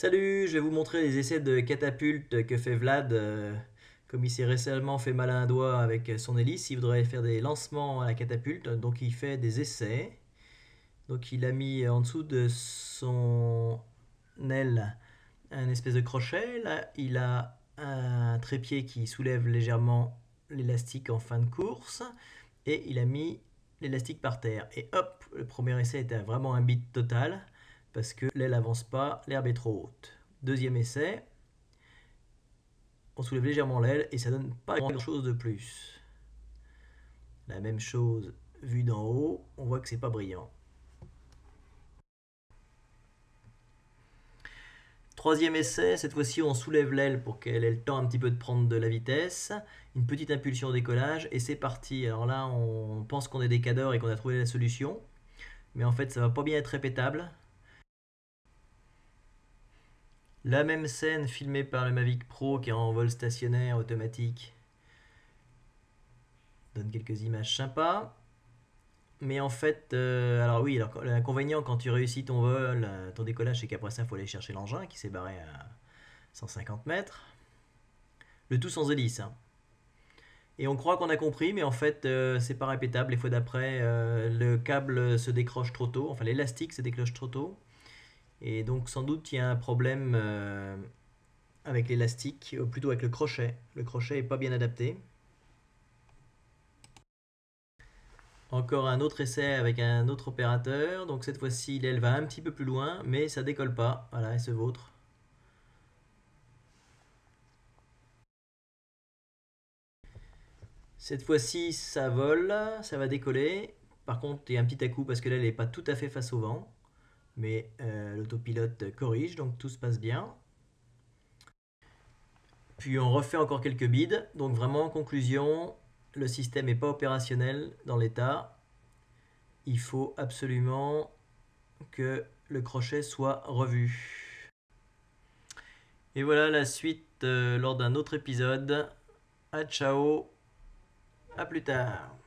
Salut, je vais vous montrer les essais de catapulte que fait Vlad. Euh, comme il s'est récemment fait mal à un doigt avec son hélice, il voudrait faire des lancements à la catapulte, donc il fait des essais. Donc il a mis en dessous de son aile un espèce de crochet. Là, il a un trépied qui soulève légèrement l'élastique en fin de course. Et il a mis l'élastique par terre. Et hop, le premier essai était vraiment un beat total parce que l'aile avance pas, l'herbe est trop haute. Deuxième essai, on soulève légèrement l'aile et ça donne pas grand chose de plus. La même chose vue d'en haut, on voit que c'est pas brillant. Troisième essai, cette fois-ci on soulève l'aile pour qu'elle ait le temps un petit peu de prendre de la vitesse, une petite impulsion au décollage et c'est parti. Alors là on pense qu'on est décadeur et qu'on a trouvé la solution, mais en fait ça va pas bien être répétable. La même scène filmée par le Mavic Pro qui est en vol stationnaire automatique donne quelques images sympas. Mais en fait, euh, alors oui, alors, l'inconvénient quand tu réussis ton vol, euh, ton décollage, c'est qu'après ça, il faut aller chercher l'engin qui s'est barré à 150 mètres. Le tout sans hélice. Hein. Et on croit qu'on a compris, mais en fait, euh, c'est pas répétable. Les fois d'après, le câble se décroche trop tôt, enfin l'élastique se décroche trop tôt. Et donc sans doute il y a un problème euh, avec l'élastique, ou plutôt avec le crochet. Le crochet n'est pas bien adapté. Encore un autre essai avec un autre opérateur. Donc cette fois-ci l'aile va un petit peu plus loin, mais ça décolle pas. Voilà, elle ce vôtre. Cette fois-ci, ça vole, ça va décoller. Par contre, il y a un petit à-coup parce que l'aile elle n'est pas tout à fait face au vent mais euh, l'autopilote corrige, donc tout se passe bien. Puis on refait encore quelques bids, donc vraiment en conclusion, le système n'est pas opérationnel dans l'état. Il faut absolument que le crochet soit revu. Et voilà la suite euh, lors d'un autre épisode. A ciao, à plus tard.